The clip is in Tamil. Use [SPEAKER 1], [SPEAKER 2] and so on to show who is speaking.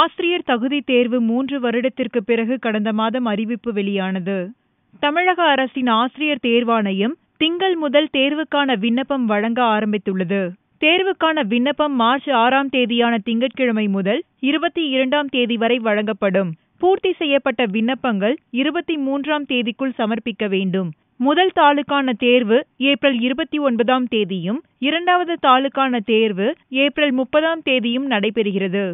[SPEAKER 1] ஆசிரியர் தகுதி தேர்வு மூன்று வருடத்திற்கு பிறகு கடந்த மாதம் அறிவிப்பு வெளியானது தமிழக அரசின் ஆசிரியர் தேர்வாணையம் திங்கள் முதல் தேர்வுக்கான விண்ணப்பம் வழங்க ஆரம்பித்துள்ளது தேர்வுக்கான விண்ணப்பம் மார்ச் ஆறாம் தேதியான திங்கட்கிழமை முதல் இருபத்தி இரண்டாம் தேதி வரை வழங்கப்படும் பூர்த்தி செய்யப்பட்ட விண்ணப்பங்கள் இருபத்தி மூன்றாம் தேதிக்குள் சமர்ப்பிக்க வேண்டும் முதல் தாளுக்கான தேர்வு ஏப்ரல் இருபத்தி ஒன்பதாம் தேதியும் இரண்டாவது தாளுக்கான தேர்வு ஏப்ரல் முப்பதாம் தேதியும் நடைபெறுகிறது